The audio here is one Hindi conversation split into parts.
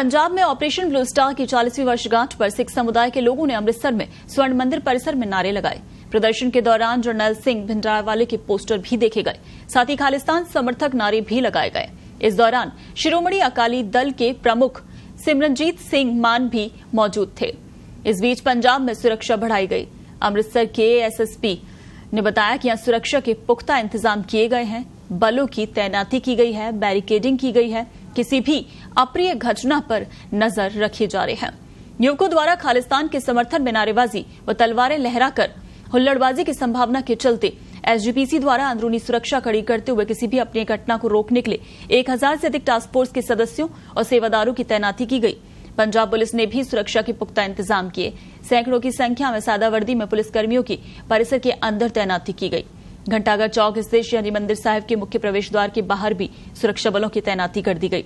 पंजाब में ऑपरेशन ब्लू स्टार की चालीसवीं वर्षगांठ पर सिख समुदाय के लोगों ने अमृतसर में स्वर्ण मंदिर परिसर में नारे लगाए प्रदर्शन के दौरान जनरल सिंह भिंडरावाले के पोस्टर भी देखे गए साथ ही खालिस्तान समर्थक नारे भी लगाए गए इस दौरान शिरोमणि अकाली दल के प्रमुख सिमरनजीत सिंह मान भी मौजूद थे इस बीच पंजाब में सुरक्षा बढ़ाई गई अमृतसर के एसएसपी ने बताया कि यहां सुरक्षा के पुख्ता इंतजाम किए गए हैं बलों की तैनाती की गई है बैरिकेडिंग की गई है किसी भी अप्रिय घटना पर नजर रखे जा रहे हैं युवकों द्वारा खालिस्तान के समर्थन में नारेबाजी व तलवारें लहराकर हुल्लड़बाजी की संभावना के चलते एसजीपीसी द्वारा अंदरूनी सुरक्षा कड़ी करते हुए किसी भी अपनी घटना को रोकने के लिए एक हजार से अधिक टास्क फोर्स के सदस्यों और सेवादारों की तैनाती की गई पंजाब पुलिस ने भी सुरक्षा के पुख्ता इंतजाम किए सैकड़ों की संख्या में सादावर्दी में पुलिसकर्मियों की परिसर के अंदर तैनाती की गयी घंटागर चौक स्थित श्री हरि मंदिर साहिब के मुख्य प्रवेश द्वार के बाहर भी सुरक्षा बलों की तैनाती कर दी गई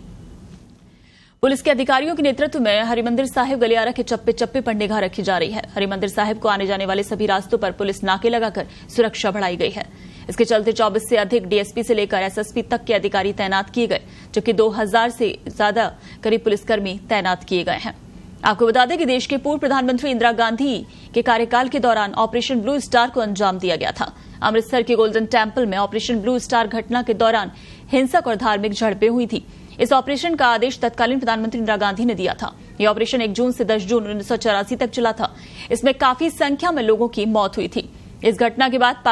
पुलिस के अधिकारियों के नेतृत्व में हरिमंदिर साहिब गलियारा के चप्पे चप्पे पर निगाह रखी जा रही है हरिमंदिर साहिब को आने जाने वाले सभी रास्तों पर पुलिस नाके लगाकर सुरक्षा बढ़ाई गई है इसके चलते 24 से अधिक डीएसपी से लेकर एसएसपी तक के अधिकारी तैनात किए गए जबकि 2000 से ज्यादा करीब पुलिसकर्मी तैनात किए गए हैं आपको बता दें कि देश के पूर्व प्रधानमंत्री इंदिरा गांधी के कार्यकाल के दौरान ऑपरेशन ब्लू स्टार को अंजाम दिया गया था अमृतसर के गोल्डन टेम्पल में ऑपरेशन ब्लू स्टार घटना के दौरान हिंसक और धार्मिक झड़पें हुई थी इस ऑपरेशन का आदेश तत्कालीन प्रधानमंत्री इंदिरा गांधी ने दिया था यह ऑपरेशन 1 जून से 10 जून उन्नीस तक चला था इसमें काफी संख्या में लोगों की मौत हुई थी इस घटना के बाद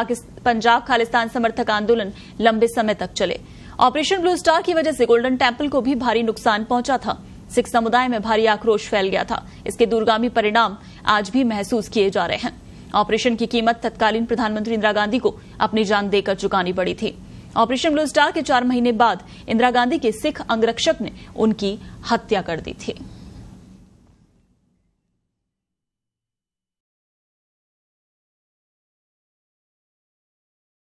पंजाब खालिस्तान समर्थक आंदोलन लंबे समय तक चले ऑपरेशन ब्लू स्टार की वजह से गोल्डन टेम्पल को भी भारी नुकसान पहुंचा था सिख समुदाय में भारी आक्रोश फैल गया था इसके दूरगामी परिणाम आज भी महसूस किए जा रहे हैं ऑपरेशन की कीमत तत्कालीन प्रधानमंत्री इंदिरा गांधी को अपनी जान देकर चुकानी पड़ी थी ऑपरेशन ब्लू स्टार के चार महीने बाद इंदिरा गांधी के सिख अंगरक्षक ने उनकी हत्या कर दी थी